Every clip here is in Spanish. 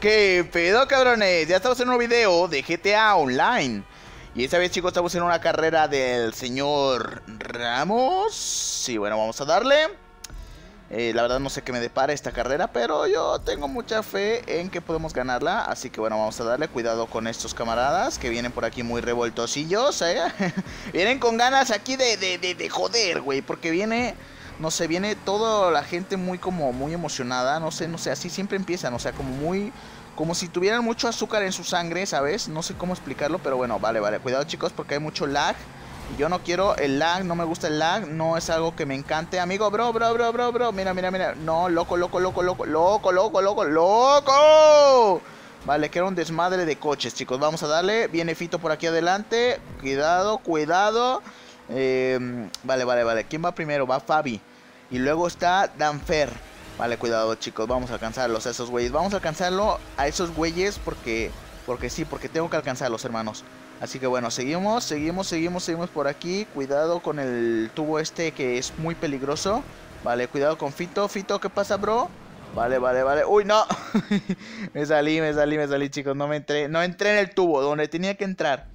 ¿Qué pedo, cabrones? Ya estamos en un video de GTA Online. Y esta vez, chicos, estamos en una carrera del señor Ramos. Y bueno, vamos a darle. Eh, la verdad no sé qué me depara esta carrera, pero yo tengo mucha fe en que podemos ganarla. Así que bueno, vamos a darle cuidado con estos camaradas que vienen por aquí muy revoltosillos. ¿eh? vienen con ganas aquí de, de, de joder, güey, porque viene... No sé, viene toda la gente muy como muy emocionada, no sé, no sé, así siempre empiezan, o sea, como muy como si tuvieran mucho azúcar en su sangre, ¿sabes? No sé cómo explicarlo, pero bueno, vale, vale. Cuidado chicos porque hay mucho lag. Yo no quiero el lag, no me gusta el lag, no es algo que me encante, amigo. Bro, bro, bro, bro, bro. Mira, mira, mira. No, loco, loco, loco, loco, loco, loco, loco, loco. Vale, que era un desmadre de coches, chicos. Vamos a darle. Viene Fito por aquí adelante. Cuidado, cuidado. Eh, vale, vale, vale. ¿Quién va primero? Va Fabi. Y luego está Danfer. Vale, cuidado, chicos. Vamos a alcanzarlos a esos güeyes. Vamos a alcanzarlo a esos güeyes porque... Porque sí, porque tengo que alcanzarlos, hermanos. Así que bueno, seguimos, seguimos, seguimos, seguimos por aquí. Cuidado con el tubo este que es muy peligroso. Vale, cuidado con Fito. Fito, ¿qué pasa, bro? Vale, vale, vale. ¡Uy, no! me salí, me salí, me salí, chicos. No me entré. No entré en el tubo donde tenía que entrar.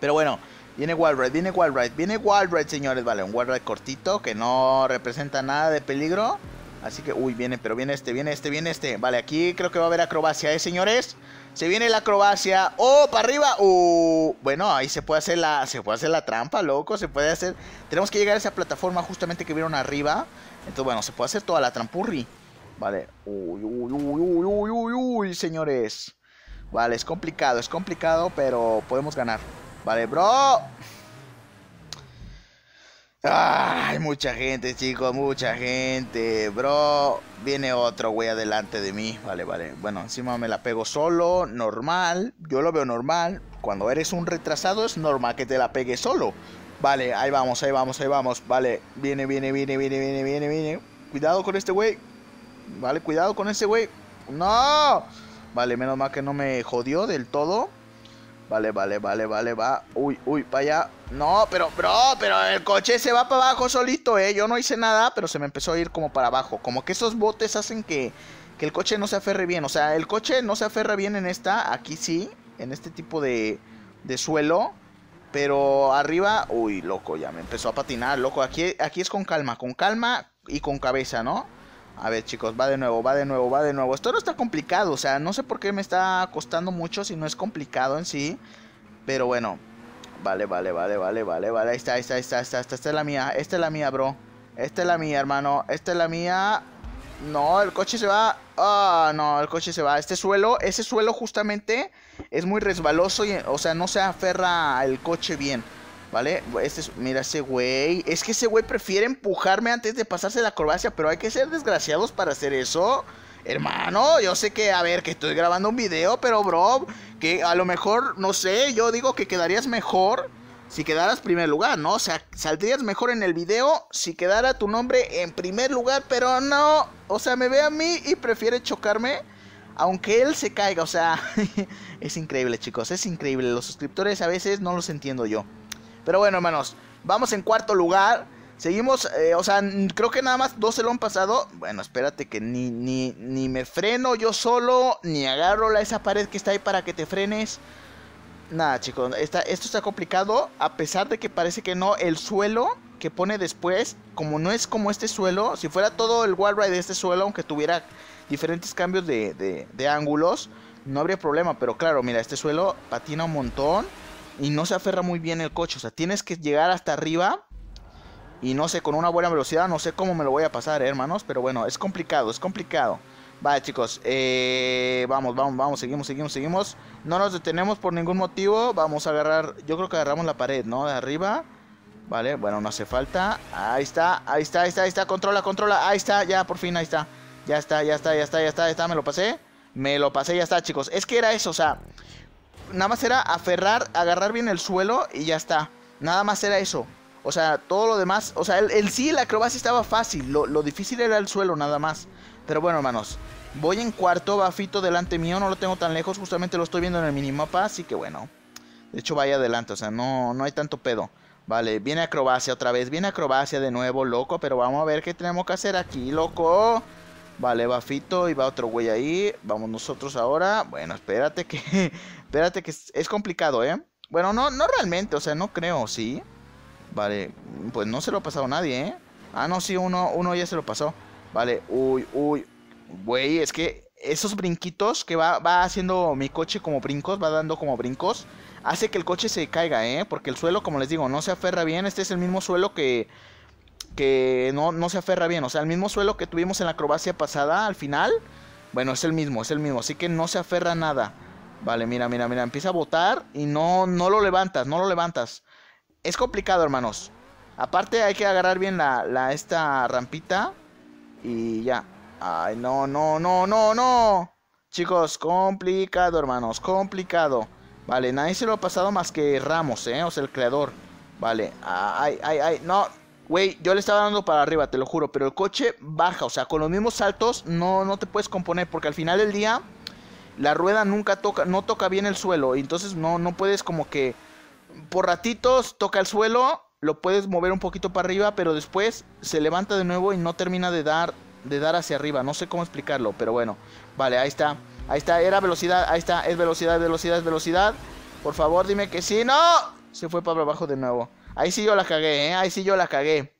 Pero bueno, viene Wildride, viene Wildride, viene Wildride, señores. Vale, un Wildride cortito que no representa nada de peligro. Así que, uy, viene, pero viene este, viene este, viene este. Vale, aquí creo que va a haber acrobacia, ¿eh, señores? Se viene la acrobacia. ¡Oh, para arriba! Uh, bueno, ahí se puede hacer la. Se puede hacer la trampa, loco. Se puede hacer. Tenemos que llegar a esa plataforma justamente que vieron arriba. Entonces, bueno, se puede hacer toda la trampurri. Vale. Uy, uy, uy, uy, uy, uy, uy, señores. Vale, es complicado, es complicado, pero podemos ganar. Vale, bro. Ay, mucha gente, chicos, mucha gente. Bro, viene otro güey adelante de mí. Vale, vale. Bueno, encima me la pego solo, normal. Yo lo veo normal. Cuando eres un retrasado es normal que te la pegue solo. Vale, ahí vamos, ahí vamos, ahí vamos. Vale, viene, viene, viene, viene, viene, viene, viene. Cuidado con este güey. Vale, cuidado con ese güey. No. Vale, menos mal que no me jodió del todo. Vale, vale, vale, vale, va. Uy, uy, para allá. No, pero, bro, pero el coche se va para abajo solito, eh. Yo no hice nada, pero se me empezó a ir como para abajo. Como que esos botes hacen que, el coche no se aferre bien. O sea, el coche no se aferra bien en esta. Aquí sí, en este tipo de, de suelo. Pero arriba, uy, loco, ya me empezó a patinar, loco. Aquí, aquí es con calma, con calma y con cabeza, ¿no? A ver, chicos, va de nuevo, va de nuevo, va de nuevo. Esto no está complicado, o sea, no sé por qué me está costando mucho si no es complicado en sí. Pero bueno, vale, vale, vale, vale, vale, vale. Ahí está, ahí está, ahí está, Esta, es la mía, esta es la mía, bro. Esta es la mía, hermano. Esta es la mía. No, el coche se va. Ah, no, el coche se va. Este suelo, ese suelo justamente es muy resbaloso y, o sea, no se aferra el coche bien. ¿Vale? Este es, mira ese güey. Es que ese güey prefiere empujarme antes de pasarse la acrobacia, pero hay que ser desgraciados para hacer eso. Hermano, yo sé que, a ver, que estoy grabando un video, pero bro, que a lo mejor, no sé, yo digo que quedarías mejor si quedaras primer lugar, ¿no? O sea, saldrías mejor en el video si quedara tu nombre en primer lugar, pero no. O sea, me ve a mí y prefiere chocarme aunque él se caiga. O sea, es increíble, chicos, es increíble. Los suscriptores a veces no los entiendo yo. Pero bueno, hermanos, vamos en cuarto lugar. Seguimos, eh, o sea, creo que nada más dos se lo han pasado. Bueno, espérate que ni, ni, ni me freno yo solo, ni agarro la, esa pared que está ahí para que te frenes. Nada, chicos, esto está complicado. A pesar de que parece que no, el suelo que pone después, como no es como este suelo, si fuera todo el wall ride de este suelo, aunque tuviera diferentes cambios de, de, de ángulos, no habría problema. Pero claro, mira, este suelo patina un montón y no se aferra muy bien el coche. O sea, tienes que llegar hasta arriba. Y no sé, con una buena velocidad, no sé cómo me lo voy a pasar, ¿eh, hermanos. Pero bueno, es complicado, es complicado. Vale, chicos. Eh, vamos, vamos, vamos. Seguimos, seguimos, seguimos. No nos detenemos por ningún motivo. Vamos a agarrar. Yo creo que agarramos la pared, ¿no? De arriba. Vale, bueno, no hace falta. Ahí está, ahí está, ahí está, ahí está. Controla, controla. Ahí está, ya, por fin, ahí está. Ya está, ya está, ya está, ya está, ya está. Me lo pasé. Me lo pasé, ya está, chicos. Es que era eso, o sea nada más era aferrar, agarrar bien el suelo y ya está. Nada más era eso. O sea, todo lo demás, o sea, el, sí, la acrobacia estaba fácil, lo, difícil era el suelo nada más. Pero bueno, hermanos, voy en cuarto, Bafito delante mío, no lo tengo tan lejos, justamente lo estoy viendo en el minimapa, así que bueno. De hecho, vaya adelante, o sea, no, no hay tanto pedo. Vale, viene acrobacia otra vez, viene acrobacia de nuevo, loco, pero vamos a ver qué tenemos que hacer aquí, loco. Vale, va Fito y va otro güey ahí. Vamos nosotros ahora. Bueno, espérate que. espérate que es, complicado, ¿eh? Bueno, no, no realmente, o sea, no creo, ¿sí? Vale, pues no se lo ha pasado nadie, ¿eh? Ah, no, sí, uno, uno ya se lo pasó. Vale, uy, uy. Güey, es que esos brinquitos que va, va haciendo mi coche como brincos, va dando como brincos, hace que el coche se caiga, ¿eh? Porque el suelo, como les digo, no se aferra bien. Este es el mismo suelo que que no, no se aferra bien. O sea, el mismo suelo que tuvimos en la acrobacia pasada, al final, bueno, es el mismo, es el mismo. Así que no se aferra nada. Vale, mira, mira, mira, empieza a botar y no, no lo levantas, no lo levantas. Es complicado, hermanos. Aparte hay que agarrar bien la, esta rampita y ya. Ay, no, no, no, no, no. Chicos, complicado, hermanos, complicado. Vale, nadie se lo ha pasado más que Ramos, ¿eh? O sea, el creador. Vale, ay, ay, ay, no. Güey, yo le estaba dando para arriba, te lo juro, pero el coche baja, o sea, con los mismos saltos no, no te puedes componer, porque al final del día la rueda nunca toca, no toca bien el suelo, y entonces no, no puedes como que por ratitos toca el suelo, lo puedes mover un poquito para arriba, pero después se levanta de nuevo y no termina de dar, de dar hacia arriba, no sé cómo explicarlo, pero bueno, vale, ahí está, ahí está, era velocidad, ahí está, es velocidad, velocidad, es velocidad, por favor dime que sí, no, se fue para abajo de nuevo. Ahí sí yo la cagué, ¿eh? Ahí sí yo la cagué.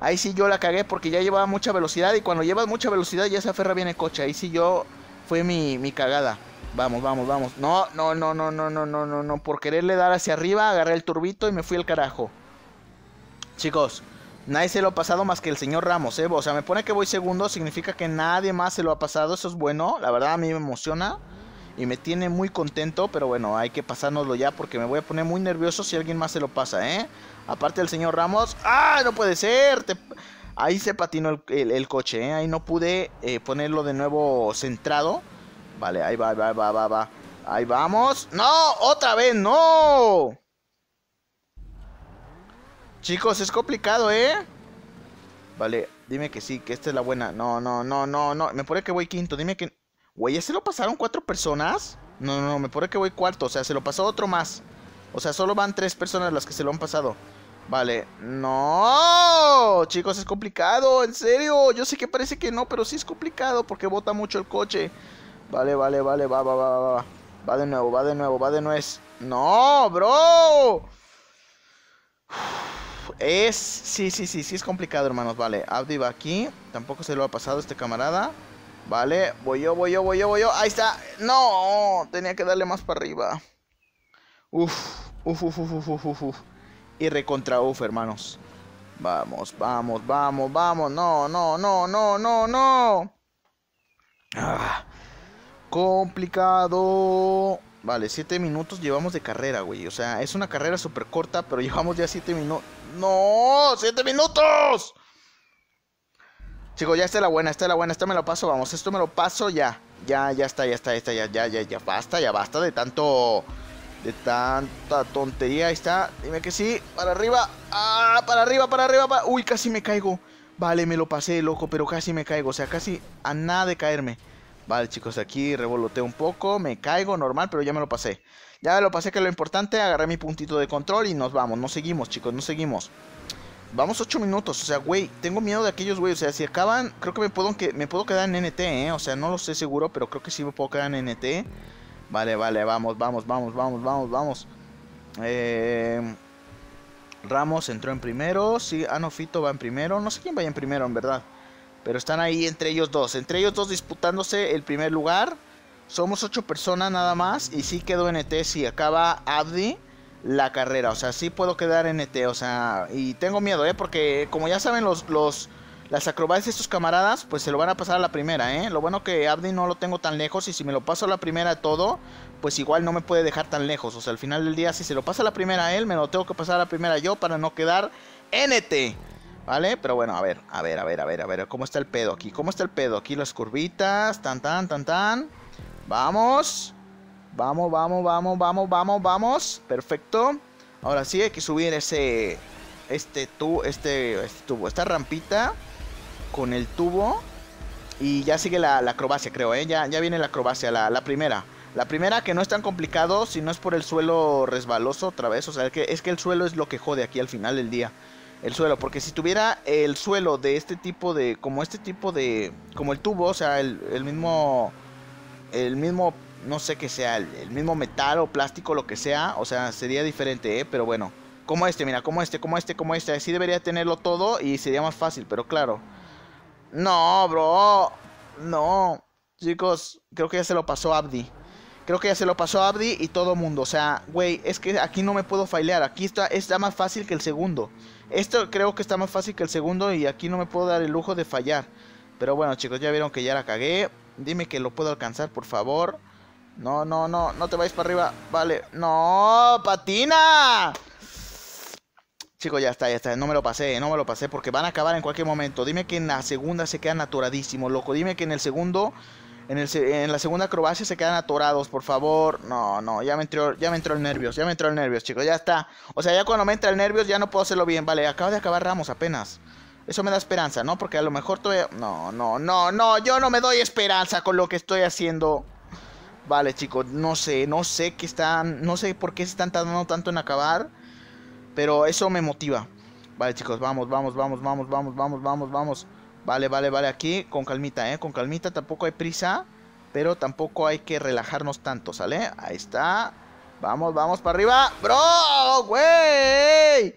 Ahí sí yo la cagué porque ya llevaba mucha velocidad y cuando llevas mucha velocidad ya se aferra bien el coche. Ahí sí yo fue mi, mi cagada. Vamos, vamos, vamos. No, no, no, no, no, no, no, no, no. Por quererle dar hacia arriba, agarré el turbito y me fui al carajo. Chicos, nadie se lo ha pasado más que el señor Ramos, ¿eh? O sea, me pone que voy segundo, significa que nadie más se lo ha pasado. Eso es bueno. La verdad, a mí me emociona y me tiene muy contento, pero bueno, hay que pasárnoslo ya porque me voy a poner muy nervioso si alguien más se lo pasa, ¿eh? Aparte del señor Ramos, ¡ah, no puede ser! Ahí se patinó el, coche, ¿eh? Ahí no pude eh, ponerlo de nuevo centrado. Vale, ahí va, va, va, va, va. Ahí vamos. ¡No! ¡Otra vez! ¡No! Chicos, es complicado, ¿eh? Vale, dime que sí, que esta es la buena. No, no, no, no, no. Me pone que voy quinto. Dime que... Güey, ¿ya se lo pasaron cuatro personas? No, no, no, me pone que voy cuarto. O sea, se lo pasó otro más. O sea, solo van tres personas las que se lo han pasado. Vale. No, chicos, es complicado. En serio, yo sé que parece que no, pero sí es complicado porque bota mucho el coche. Vale, vale, vale, va, va, va, va. Va de nuevo, va de nuevo, va de nuez. No, bro. Es... Sí, sí, sí, sí es complicado, hermanos. Vale, Abdi va aquí. Tampoco se lo ha pasado este camarada. Vale, voy yo, voy yo, voy yo, voy yo. Ahí está. No, tenía que darle más para arriba. Uf, uf, uf, uf, uf, uf, uf. Y recontra uf, hermanos. Vamos, vamos, vamos, vamos. No, no, no, no, no, no. Ah, complicado. Vale, siete minutos llevamos de carrera, güey. O sea, es una carrera súper corta, pero llevamos ya siete minutos. ¡No! ¡Siete minutos! Chicos, ya está la buena, está la buena, esto me lo paso, vamos, esto me lo paso ya. Ya, ya está, ya está, ya está, ya, ya, ya, ya, basta, ya basta de tanto. De tanta tontería. Ahí está. Dime que sí. Para arriba. Ah, para arriba, para arriba. Para... Uy, casi me caigo. Vale, me lo pasé, loco, pero casi me caigo. O sea, casi a nada de caerme. Vale, chicos, aquí revoloteo un poco. Me caigo, normal, pero ya me lo pasé. Ya me lo pasé, que lo importante. Agarré mi puntito de control y nos vamos. nos seguimos, chicos, nos seguimos. Vamos 8 minutos, o sea, güey, tengo miedo de aquellos, güey, o sea, si acaban, creo que me puedo, que, me puedo quedar en NT, ¿eh? O sea, no lo sé seguro, pero creo que sí me puedo quedar en NT. Vale, vale, vamos, vamos, vamos, vamos, vamos, vamos. Em, Ramos entró en primero, sí, Anofito ah, va en primero, no sé quién vaya en primero, en verdad. Pero están ahí entre ellos dos, entre ellos dos disputándose el primer lugar. Somos ocho personas nada más y sí quedó NT, si sí, acaba Abdi la carrera. O sea, sí puedo quedar en e o sea, y tengo miedo, ¿eh? Porque como ya saben los, los las acrobacias de estos camaradas, pues se lo van a pasar a la primera, ¿eh? Lo bueno que Abdi no lo tengo tan lejos y si me lo paso a la primera todo, pues igual no me puede dejar tan lejos. O sea, al final del día, si se lo pasa a la primera a él, me lo tengo que pasar a la primera yo para no quedar NT. E ¿Vale? Pero bueno, a ver, a ver, a ver, a ver, a ver, ¿cómo está el pedo aquí? ¿Cómo está el pedo? Aquí las curvitas, tan, tan, tan, tan. Vamos. Vamos, vamos, vamos, vamos, vamos, vamos. Perfecto. Ahora sí hay que subir ese. Este tubo, este, este, tubo, esta rampita con el tubo. Y ya sigue la, acrobacia, creo, ¿eh? Ya, viene la acrobacia, la, primera. La primera que no es tan complicado si no es por el suelo resbaloso otra vez. O sea, es que, es que el suelo es lo que jode aquí al final del día. El suelo, porque si tuviera el suelo de este tipo de. Como este tipo de. Como el tubo, o sea, el mismo. El mismo no sé qué sea, el, mismo metal o plástico, lo que sea, o sea, sería diferente, ¿eh? Pero bueno, como este, mira, como este, como este, como este, así debería tenerlo todo y sería más fácil, pero claro. No, bro, no, chicos, creo que ya se lo pasó Abdi. Creo que ya se lo pasó Abdi y todo mundo. O sea, güey, es que aquí no me puedo failear. Aquí está, está más fácil que el segundo. Esto creo que está más fácil que el segundo y aquí no me puedo dar el lujo de fallar. Pero bueno, chicos, ya vieron que ya la cagué. Dime que lo puedo alcanzar, por favor. No, no, no, no te vais para arriba. Vale, no, patina. Chicos, ya está, ya está. No me lo pasé, no me lo pasé porque van a acabar en cualquier momento. Dime que en la segunda se quedan atoradísimos, loco. Dime que en el segundo, en, la segunda acrobacia se quedan atorados, por favor. No, no, ya me entró, ya me entró el nervios, ya me entró el nervios, chicos, ya está. O sea, ya cuando me entra el nervios ya no puedo hacerlo bien. Vale, acaba de acabar Ramos apenas. Eso me da esperanza, ¿no? Porque a lo mejor todavía... No, no, no, no, yo no me doy esperanza con lo que estoy haciendo. Vale, chicos, no sé, no sé qué están, no sé por qué se están tardando tanto en acabar, pero eso me motiva. Vale, chicos, vamos, vamos, vamos, vamos, vamos, vamos, vamos, vamos. Vale, vale, vale, aquí con calmita, eh, con calmita, tampoco hay prisa, pero tampoco hay que relajarnos tanto, ¿sale? Ahí está. Vamos, vamos para arriba. Bro, güey.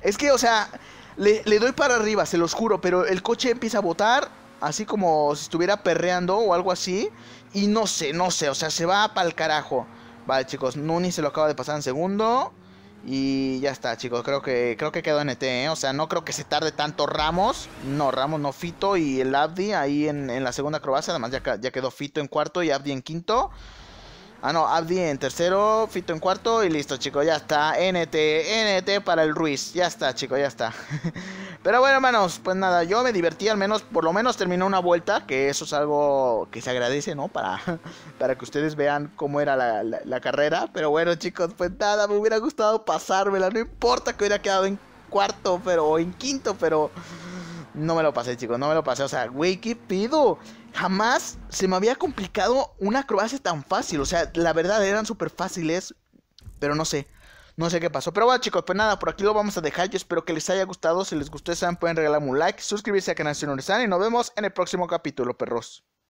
Es que, o sea, le, le doy para arriba, se los juro, pero el coche empieza a botar así como si estuviera perreando o algo así. Y no sé, no sé, o sea, se va para el carajo. Vale, chicos, Nuni se lo acaba de pasar en segundo. Y ya está, chicos, creo que creo que quedó NT, e ¿eh? O sea, no creo que se tarde tanto Ramos. No, Ramos no Fito y el Abdi ahí en, la segunda acrobacia. Además, ya, ya quedó Fito en cuarto y Abdi en quinto. Ah, no, Abdi en tercero, Fito en cuarto y listo, chicos, ya está. NT, NT para el Ruiz. Ya está, chicos, ya está. Pero bueno, hermanos, pues nada, yo me divertí al menos, por lo menos terminé una vuelta, que eso es algo que se agradece, ¿no? Para, para que ustedes vean cómo era la, carrera. Pero bueno, chicos, pues nada, me hubiera gustado pasármela, no importa que hubiera quedado en cuarto, pero o en quinto, pero no me lo pasé, chicos, no me lo pasé. O sea, güey, ¿qué pido? Jamás se me había complicado una acrobacia tan fácil. O sea, la verdad eran súper fáciles, pero no sé. No sé qué pasó. Pero bueno, chicos, pues nada, por aquí lo vamos a dejar. Yo espero que les haya gustado. Si les gustó, saben, pueden regalarme un like, suscribirse a canal si no Y nos vemos en el próximo capítulo, perros.